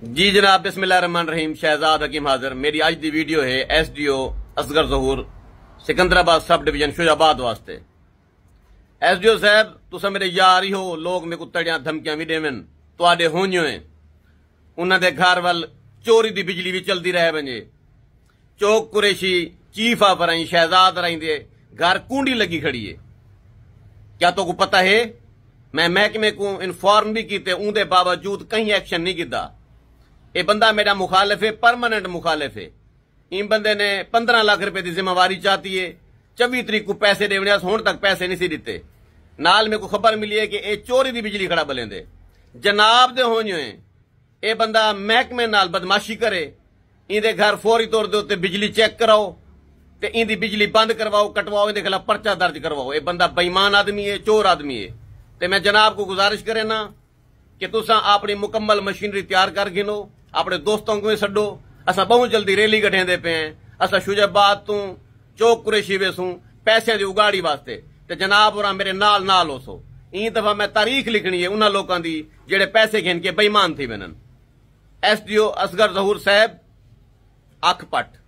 جی جناب بسم اللہ الرحمن الرحیم شہزاد حکیم حاضر میری آج دی ویڈیو ہے S D O Asghar Zahoor Sikandar S D او صاحب تسا میرے یار ہی ہو لوگ میں کتڑیاں دھمکیاں ہیں ہوگیا دمکیاں گھر چوری دی بجلی بھی چلتی رہے بنجے چوک قریشی چیف آف رائی شہزاد رائی دے گھر کونڈی لگی کھڑی ہے کیا تو کو پتہ ہے میں محکمے کو انفارم بھی کیتے اون دے باوجود کہیں ایکشن نہیں کیتا یہ بندہ میرا مخالف ہے پرماننٹ مخالف ہے یہ بندے نے پندرہ لاکھ روپے کی ذمہ واری چاہتی ہے چوبی تری کو پیسے دے ہوں تک پیسے نہیں سی دیتے نال میں کو خبر ملی ہے کہ اے چوری دی بجلی کھڑا بلیں دے جناب دے کے ہوئے اے بندہ محکمے نال بدماشی کرے اندر گھر فوری طور پر بجلی چیک کراؤ تے کراؤن بجلی بند کرواؤ کٹواؤ خلاف پرچہ درج کرواؤ اے بندہ بےمان آدمی ہے چور آدمی ہے تے میں جناب کو گزارش کرے نا کہ تسا اپنی مکمل مشینری تیار کر گنو اپنے دوستوں کو سڈو اصا بہت جلدی ریلی دے پے ہیں اصا تو چوک قریشی سوں پیسے دی اگاڑی واسطے تے جناب اور میرے نال نال ہو سو این دفعہ میں تاریخ لکھنی ہے انہاں لوکاں دی جڑے پیسے گھن کے بئیمان تھی بنن ایس ڈی او اصغر ظہور صاحب اکھ پٹ